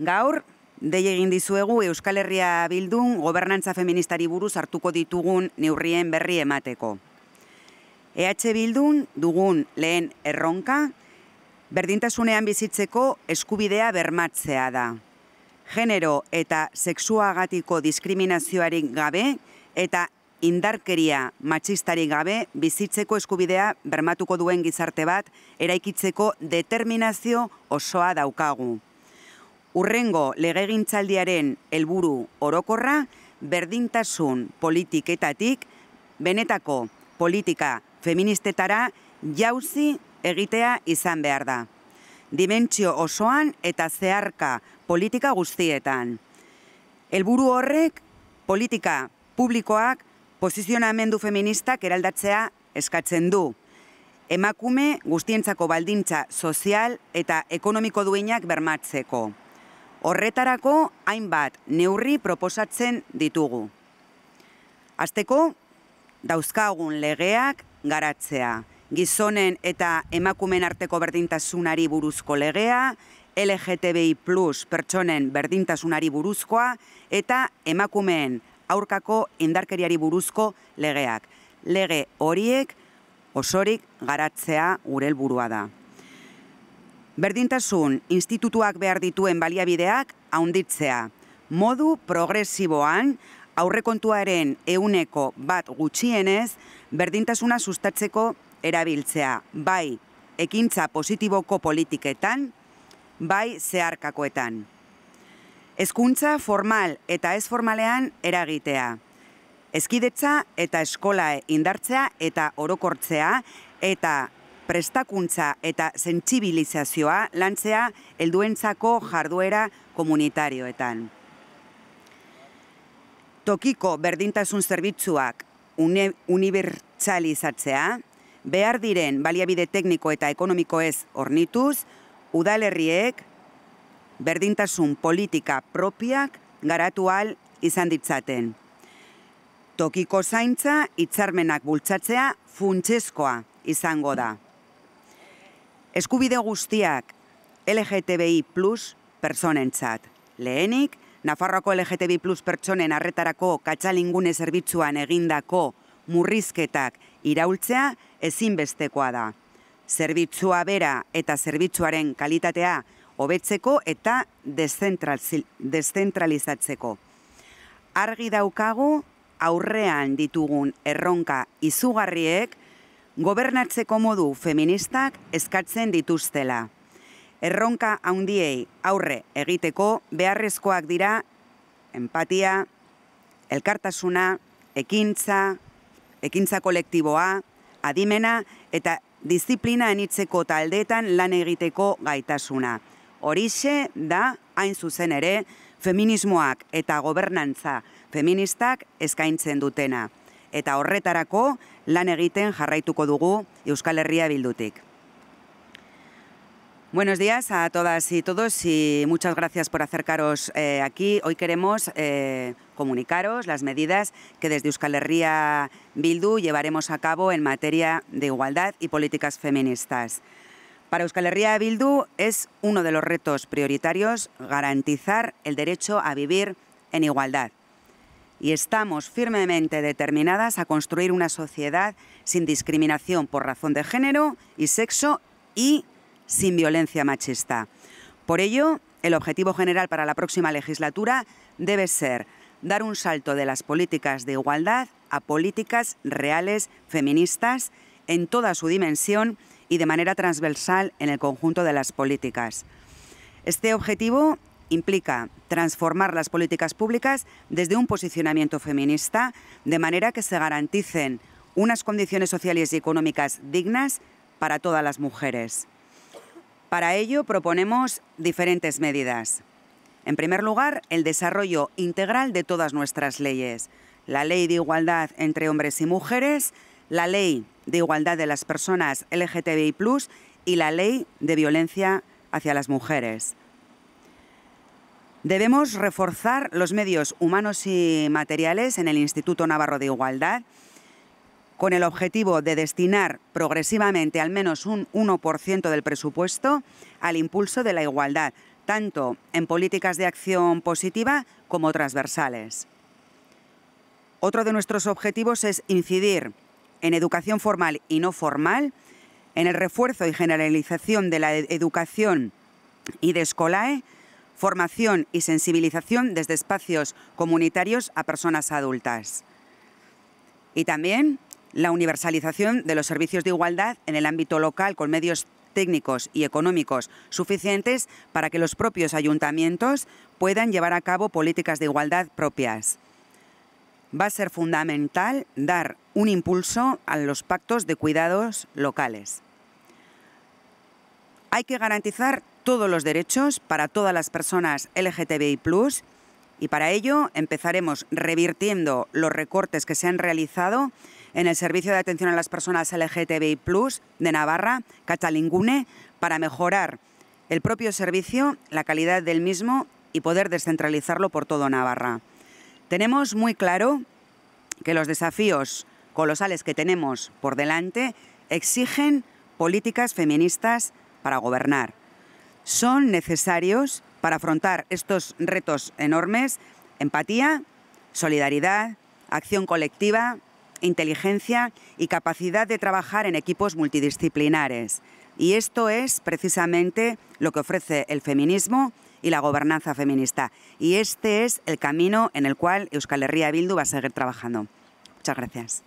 Gaur, dei egin dizuegu Euskal Herria Bildun gobernantza feministari buruz hartuko ditugun neurrien berri emateko. EH Bildun dugun lehen erronka, berdintasunean bizitzeko eskubidea bermatzea da. Genero eta sexuagatiko diskriminazioarik gabe eta indarkeria matxistarik gabe bizitzeko eskubidea bermatuko duen gizarte bat eraikitzeko determinazio osoa daukagu. Urrengo legegintzaldiaren helburu orokorra berdintasun politiketatik benetako politika feministetara jauzi egitea izan behar da. Dimentsio osoan eta zeharka politika guztietan. Helburu horrek politika publikoak posizionamendu feministak eraldatzea eskatzen du. Emakume guztientzako baldintza sozial eta ekonomiko duenak bermatzeko horretarako hainbat neurri proposatzen ditugu. Azteko, dauzkagun legeak garatzea. Gizonen eta emakumen arteko berdintasunari buruzko legea, LGTBI plus pertsonen berdintasunari buruzkoa, eta emakumeen aurkako indarkeriari buruzko legeak. Lege horiek osorik garatzea gurel burua da. Berdintasun institutuak behar dituen baliabideak haunditzea. Modu progresiboan, aurrekontuaren euneko bat gutxienez, berdintasuna sustatzeko erabiltzea. Bai, ekintza positiboko politiketan, bai zeharkakoetan. Ezkuntza formal eta ez formalean eragitea. Ezkidetza eta eskola indartzea eta orokortzea eta prestakuntza eta sentsibilizazioa lantzea helduentzako jarduera komunitarioetan. Tokiko berdintasun zerbitzuak unibertsalizatzea, behar diren baliabide tekniko eta ekonomiko ez ornituz, udalerriek berdintasun politika propioak garatu izan ditzaten. Tokiko zaintza hitzarmenak bultzatzea funtsezkoa izango da eskubide guztiak LGTBI plus pertsonen Lehenik, Nafarroako LGTBI plus pertsonen arretarako katxalingune zerbitzuan egindako murrizketak iraultzea ezinbestekoa da. Zerbitzua bera eta zerbitzuaren kalitatea hobetzeko eta dezentralizatzeko. Argi daukagu aurrean ditugun erronka izugarriek gobernatzeko modu feministak eskatzen dituztela. Erronka haundiei aurre egiteko beharrezkoak dira empatia, elkartasuna, ekintza, ekintza kolektiboa, adimena eta disiplina enitzeko taldeetan lan egiteko gaitasuna. Horixe da hain zuzen ere feminismoak eta gobernantza feministak eskaintzen dutena. eta horretarako lan egiten jarraituko dugu Euskal Herria Bildutik. Buenos días a todas y todos y muchas gracias por acercaros eh, aquí. Hoy queremos eh, comunicaros las medidas que desde Euskal Herria Bildu llevaremos a cabo en materia de igualdad y políticas feministas. Para Euskal Herria Bildu es uno de los retos prioritarios garantizar el derecho a vivir en igualdad y estamos firmemente determinadas a construir una sociedad sin discriminación por razón de género y sexo y sin violencia machista. Por ello, el objetivo general para la próxima legislatura debe ser dar un salto de las políticas de igualdad a políticas reales feministas en toda su dimensión y de manera transversal en el conjunto de las políticas. Este objetivo implica transformar las políticas públicas desde un posicionamiento feminista, de manera que se garanticen unas condiciones sociales y económicas dignas para todas las mujeres. Para ello proponemos diferentes medidas. En primer lugar, el desarrollo integral de todas nuestras leyes. La ley de igualdad entre hombres y mujeres, la ley de igualdad de las personas LGTBI, y la ley de violencia hacia las mujeres. Debemos reforzar los medios humanos y materiales en el Instituto Navarro de Igualdad con el objetivo de destinar progresivamente al menos un 1% del presupuesto al impulso de la igualdad, tanto en políticas de acción positiva como transversales. Otro de nuestros objetivos es incidir en educación formal y no formal, en el refuerzo y generalización de la educación y de escolae, formación y sensibilización desde espacios comunitarios a personas adultas. Y también la universalización de los servicios de igualdad en el ámbito local con medios técnicos y económicos suficientes para que los propios ayuntamientos puedan llevar a cabo políticas de igualdad propias. Va a ser fundamental dar un impulso a los pactos de cuidados locales. Hay que garantizar todos los derechos para todas las personas LGTBI ⁇ y para ello empezaremos revirtiendo los recortes que se han realizado en el Servicio de Atención a las Personas LGTBI ⁇ de Navarra, Catalingune, para mejorar el propio servicio, la calidad del mismo y poder descentralizarlo por todo Navarra. Tenemos muy claro que los desafíos colosales que tenemos por delante exigen políticas feministas para gobernar son necesarios para afrontar estos retos enormes empatía, solidaridad, acción colectiva, inteligencia y capacidad de trabajar en equipos multidisciplinares. Y esto es precisamente lo que ofrece el feminismo y la gobernanza feminista. Y este es el camino en el cual Euskal Herria Bildu va a seguir trabajando. Muchas gracias.